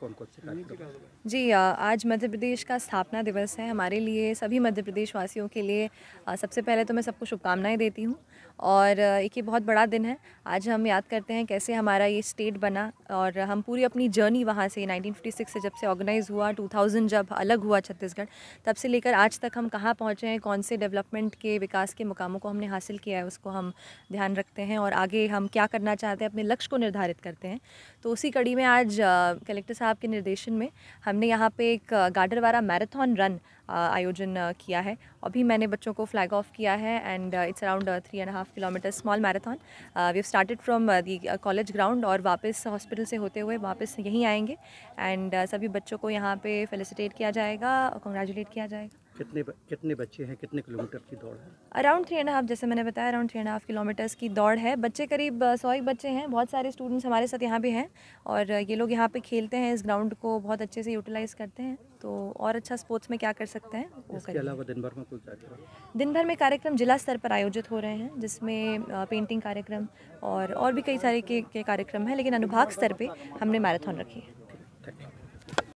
कौन कौन से जी आज मध्य प्रदेश का स्थापना दिवस है हमारे लिए सभी मध्य प्रदेश वासियों के लिए सबसे पहले तो मैं सबको शुभकामनाएं देती हूँ और एक ये बहुत बड़ा दिन है आज हम याद करते हैं कैसे हमारा ये स्टेट बना और हम पूरी अपनी जर्नी वहाँ से 1956 से जब से ऑर्गेनाइज़ हुआ 2000 जब अलग हुआ छत्तीसगढ़ तब से लेकर आज तक हम कहाँ पहुँचे हैं कौन से डेवलपमेंट के विकास के मुकामों को हमने हासिल किया है उसको हम ध्यान रखते हैं और आगे हम क्या करना चाहते हैं अपने लक्ष्य को निर्धारित करते हैं तो उसी कड़ी में आज कलेक्टर साहब साहब के निर्देशन में हमने यहाँ पे एक गाडरवारा मैराथन रन आयोजन किया है अभी मैंने बच्चों को फ्लैग ऑफ किया है and it's around three and half kilometre small marathon we started from the college ground और वापस हॉस्पिटल से होते हुए वापस यहीं आएंगे एंड uh, सभी बच्चों को यहाँ पे फेलिसिटेट किया जाएगा कंग्रेचुलेट किया जाएगा कितने कितने बच्चे हैं कितने किलोमीटर की दौड़ है अराउंड थ्री एंड हाफ जैसे मैंने बताया around three and half kilometres की दौड़ है बच्चे करीब सौ एक बच्चे हैं बहुत सारे स्टूडेंट्स हमारे साथ यहाँ भी हैं और ये लोग यहाँ पे खेलते हैं इस ग्राउंड को बहुत अच्छे से यूटिलाइज़ करते हैं तो और अच्छा स्पोर्ट्स में क्या कर सकते हैं अलावा दिन भर में कोई कार्यक्रम दिन भर में कार्यक्रम जिला स्तर पर आयोजित हो रहे हैं जिसमें पेंटिंग कार्यक्रम और और भी कई सारे के, के कार्यक्रम हैं लेकिन अनुभाग स्तर पर हमने मैराथन रखी है